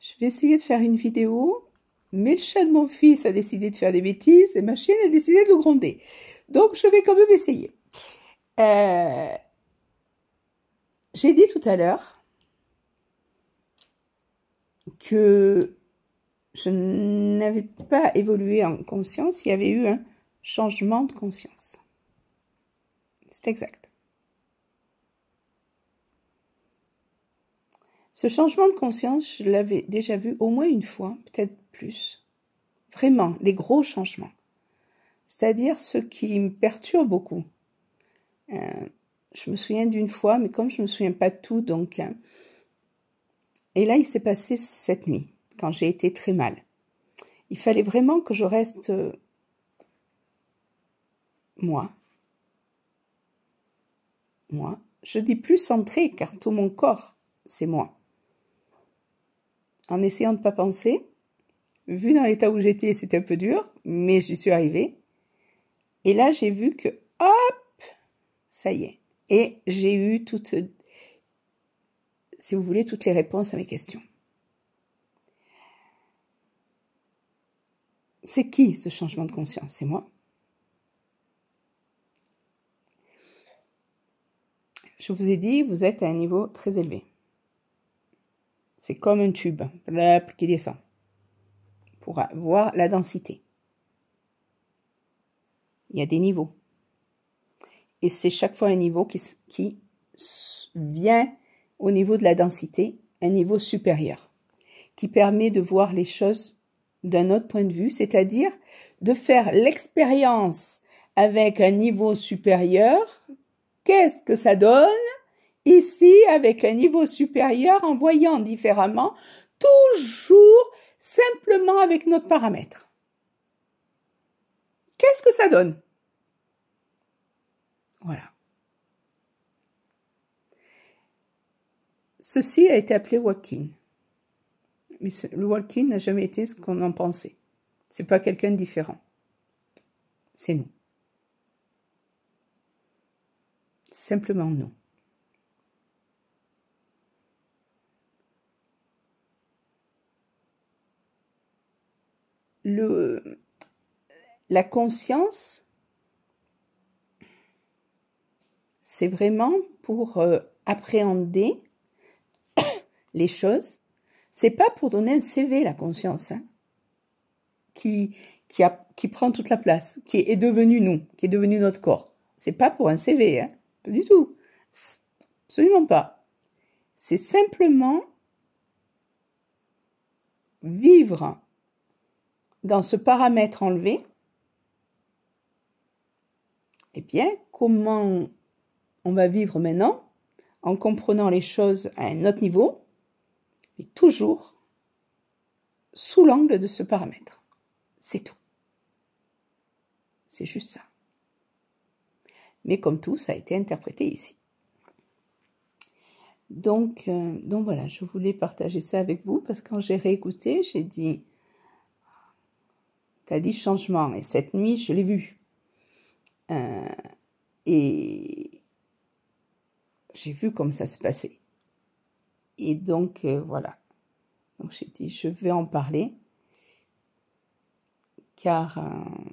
Je vais essayer de faire une vidéo, mais le chat de mon fils a décidé de faire des bêtises et ma chienne a décidé de le gronder. Donc, je vais quand même essayer. Euh, j'ai dit tout à l'heure que je n'avais pas évolué en conscience, il y avait eu un changement de conscience. C'est exact. Ce changement de conscience, je l'avais déjà vu au moins une fois, peut-être plus. Vraiment, les gros changements. C'est-à-dire ceux qui me perturbent beaucoup. Euh, je me souviens d'une fois, mais comme je ne me souviens pas de tout, donc... Hein. et là, il s'est passé cette nuit, quand j'ai été très mal. Il fallait vraiment que je reste... Euh, moi. Moi. Je dis plus centré, car tout mon corps, c'est moi en essayant de ne pas penser. Vu dans l'état où j'étais, c'était un peu dur, mais j'y suis arrivée. Et là, j'ai vu que, hop, ça y est. Et j'ai eu toutes, si vous voulez, toutes les réponses à mes questions. C'est qui ce changement de conscience C'est moi. Je vous ai dit, vous êtes à un niveau très élevé. C'est comme un tube qui descend pour voir la densité. Il y a des niveaux. Et c'est chaque fois un niveau qui, qui vient au niveau de la densité, un niveau supérieur, qui permet de voir les choses d'un autre point de vue, c'est-à-dire de faire l'expérience avec un niveau supérieur. Qu'est-ce que ça donne Ici, avec un niveau supérieur, en voyant différemment, toujours simplement avec notre paramètre. Qu'est-ce que ça donne Voilà. Ceci a été appelé walking. Mais le walking n'a jamais été ce qu'on en pensait. Ce n'est pas quelqu'un de différent. C'est nous. Simplement nous. le, la conscience, c'est vraiment pour euh, appréhender les choses. C'est pas pour donner un CV la conscience hein, qui qui, qui prend toute la place, qui est devenu nous, qui est devenu notre corps. C'est pas pour un CV, hein, du tout, absolument pas. C'est simplement vivre dans ce paramètre enlevé, eh bien, comment on va vivre maintenant en comprenant les choses à un autre niveau, mais toujours sous l'angle de ce paramètre. C'est tout. C'est juste ça. Mais comme tout, ça a été interprété ici. Donc, euh, donc voilà, je voulais partager ça avec vous parce que quand j'ai réécouté, j'ai dit tu as dit changement. Et cette nuit, je l'ai vu. Euh, et j'ai vu comme ça se passait. Et donc, euh, voilà. Donc, j'ai dit, je vais en parler. Car euh,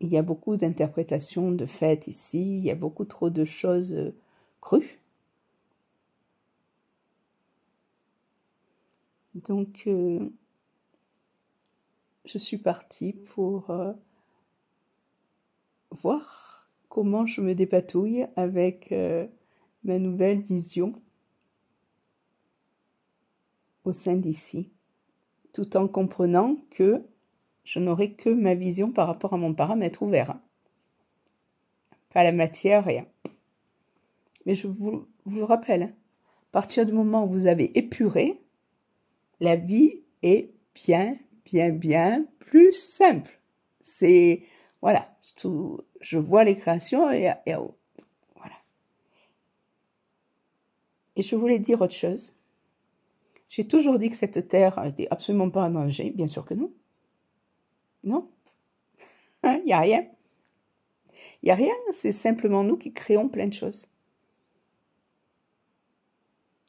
il y a beaucoup d'interprétations de faits ici. Il y a beaucoup trop de choses crues. Donc, je suis partie pour euh, voir comment je me dépatouille avec euh, ma nouvelle vision au sein d'ici, tout en comprenant que je n'aurai que ma vision par rapport à mon paramètre ouvert. Pas la matière, rien. Mais je vous, vous rappelle, à partir du moment où vous avez épuré, la vie est bien bien, bien plus simple. C'est, voilà, tout, je vois les créations et, et voilà. Et je voulais dire autre chose. J'ai toujours dit que cette terre n'était absolument pas en danger, bien sûr que non. Non, il n'y a rien. Il n'y a rien, c'est simplement nous qui créons plein de choses.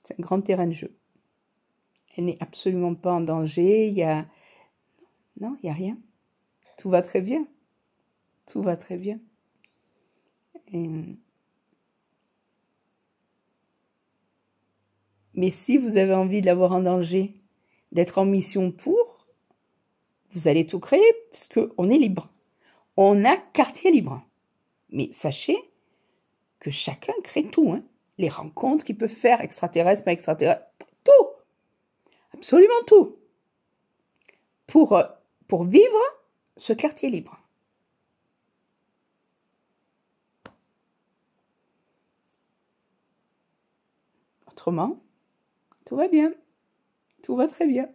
C'est un grand terrain de jeu. Elle n'est absolument pas en danger, il y a non, il n'y a rien. Tout va très bien. Tout va très bien. Euh, mais si vous avez envie de l'avoir en danger, d'être en mission pour, vous allez tout créer parce qu'on est libre. On a quartier libre. Mais sachez que chacun crée tout. Hein. Les rencontres qu'il peut faire, extraterrestres, pas extraterrestres, tout. Absolument tout. Pour euh, pour vivre ce quartier libre. Autrement, tout va bien. Tout va très bien.